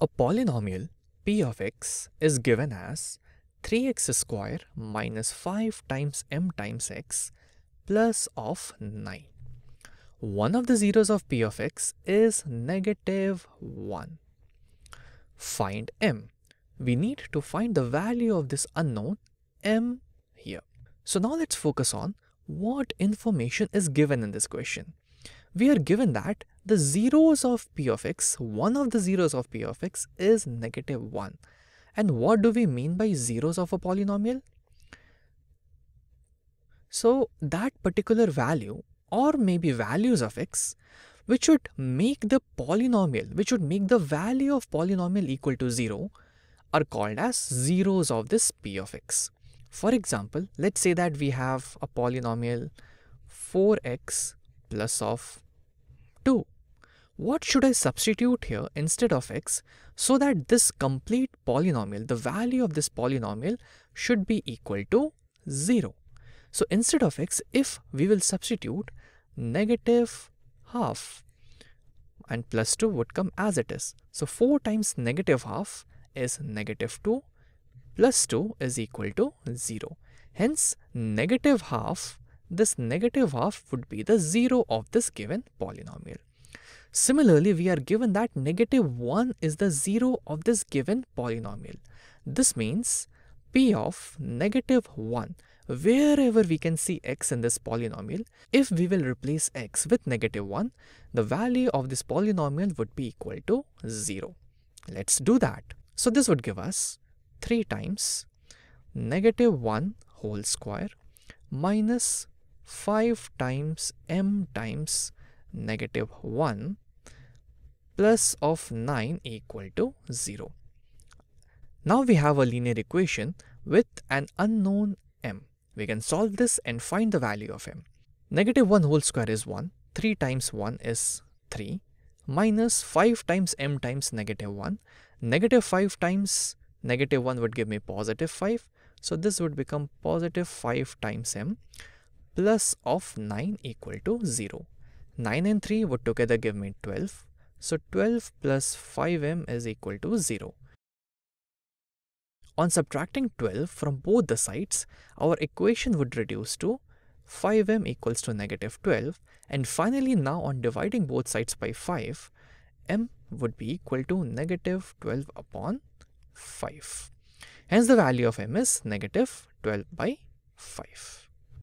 A polynomial p of x is given as 3x square minus 5 times m times x plus of 9. One of the zeros of p of x is negative 1. Find m. We need to find the value of this unknown m here. So now let's focus on what information is given in this question. We are given that the zeros of p of x, one of the zeros of p of x is negative 1. And what do we mean by zeros of a polynomial? So that particular value or maybe values of x which would make the polynomial, which would make the value of polynomial equal to 0 are called as zeros of this p of x. For example, let's say that we have a polynomial 4x plus of 2 what should I substitute here instead of x so that this complete polynomial, the value of this polynomial should be equal to 0. So instead of x, if we will substitute negative half and plus 2 would come as it is. So 4 times negative half is negative 2 plus 2 is equal to 0. Hence negative half, this negative half would be the 0 of this given polynomial. Similarly, we are given that negative 1 is the 0 of this given polynomial. This means p of negative 1 wherever we can see x in this polynomial, if we will replace x with negative 1, the value of this polynomial would be equal to 0. Let's do that. So this would give us 3 times negative 1 whole square minus 5 times m times negative 1 plus of 9 equal to 0. Now we have a linear equation with an unknown m. We can solve this and find the value of m. Negative 1 whole square is 1, 3 times 1 is 3, minus 5 times m times negative 1. Negative 5 times negative 1 would give me positive 5. So this would become positive 5 times m plus of 9 equal to 0. 9 and 3 would together give me 12. So 12 plus 5m is equal to 0. On subtracting 12 from both the sides, our equation would reduce to 5m equals to negative 12 and finally now on dividing both sides by 5, m would be equal to negative 12 upon 5. Hence the value of m is negative 12 by 5.